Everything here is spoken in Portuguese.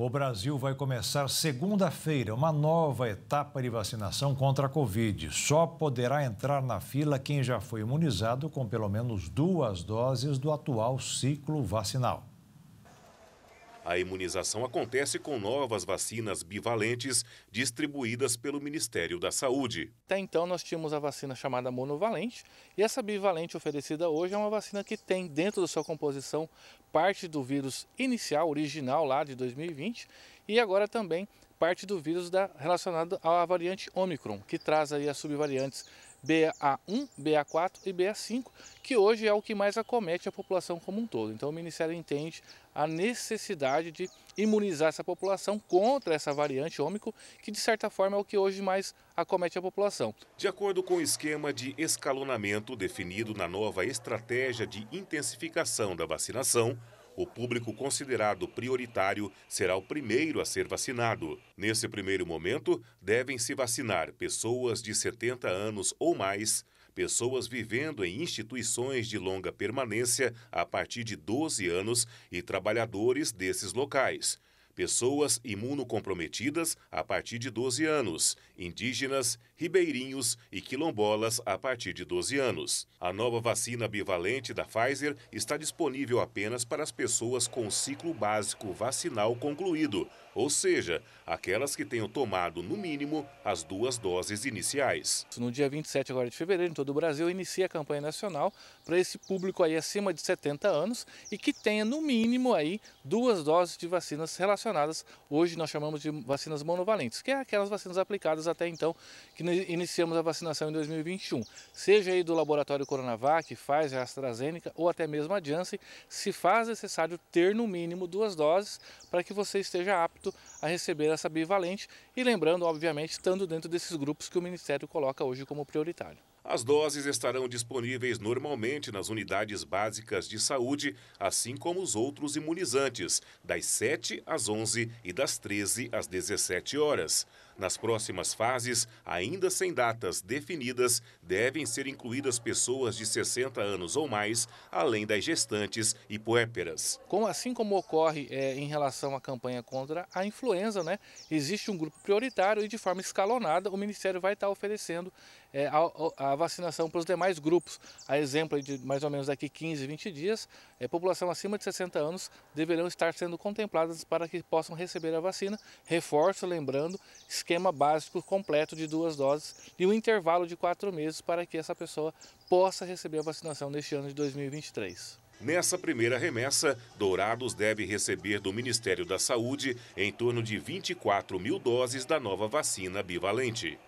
o Brasil vai começar segunda-feira uma nova etapa de vacinação contra a Covid. Só poderá entrar na fila quem já foi imunizado com pelo menos duas doses do atual ciclo vacinal. A imunização acontece com novas vacinas bivalentes distribuídas pelo Ministério da Saúde. Até então, nós tínhamos a vacina chamada monovalente, e essa bivalente oferecida hoje é uma vacina que tem dentro da sua composição parte do vírus inicial, original lá de 2020, e agora também parte do vírus da, relacionado à variante Omicron, que traz aí as subvariantes BA1, BA4 e BA5, que hoje é o que mais acomete a população como um todo. Então o Ministério entende a necessidade de imunizar essa população contra essa variante ômico, que de certa forma é o que hoje mais acomete a população. De acordo com o esquema de escalonamento definido na nova estratégia de intensificação da vacinação, o público considerado prioritário será o primeiro a ser vacinado. Nesse primeiro momento, devem se vacinar pessoas de 70 anos ou mais, pessoas vivendo em instituições de longa permanência a partir de 12 anos e trabalhadores desses locais pessoas imunocomprometidas a partir de 12 anos, indígenas, ribeirinhos e quilombolas a partir de 12 anos. A nova vacina bivalente da Pfizer está disponível apenas para as pessoas com ciclo básico vacinal concluído, ou seja, aquelas que tenham tomado, no mínimo, as duas doses iniciais. No dia 27 agora de fevereiro, em todo o Brasil, inicia a campanha nacional para esse público aí acima de 70 anos e que tenha, no mínimo, aí duas doses de vacinas relacionadas hoje nós chamamos de vacinas monovalentes, que é aquelas vacinas aplicadas até então, que iniciamos a vacinação em 2021. Seja aí do laboratório Coronavac, Pfizer, AstraZeneca ou até mesmo a Janssen, se faz necessário ter no mínimo duas doses para que você esteja apto a receber essa bivalente e lembrando, obviamente, estando dentro desses grupos que o Ministério coloca hoje como prioritário. As doses estarão disponíveis normalmente nas unidades básicas de saúde, assim como os outros imunizantes, das 7 às 11 e das 13 às 17 horas. Nas próximas fases, ainda sem datas definidas, devem ser incluídas pessoas de 60 anos ou mais, além das gestantes e puérperas. Como, assim como ocorre é, em relação à campanha contra a influenza, né, existe um grupo prioritário e de forma escalonada o Ministério vai estar oferecendo é, a, a, vacinação para os demais grupos. A exemplo de mais ou menos daqui 15, 20 dias, é, população acima de 60 anos deverão estar sendo contempladas para que possam receber a vacina. Reforço, lembrando esquema básico completo de duas doses e um intervalo de quatro meses para que essa pessoa possa receber a vacinação neste ano de 2023. Nessa primeira remessa, Dourados deve receber do Ministério da Saúde em torno de 24 mil doses da nova vacina bivalente.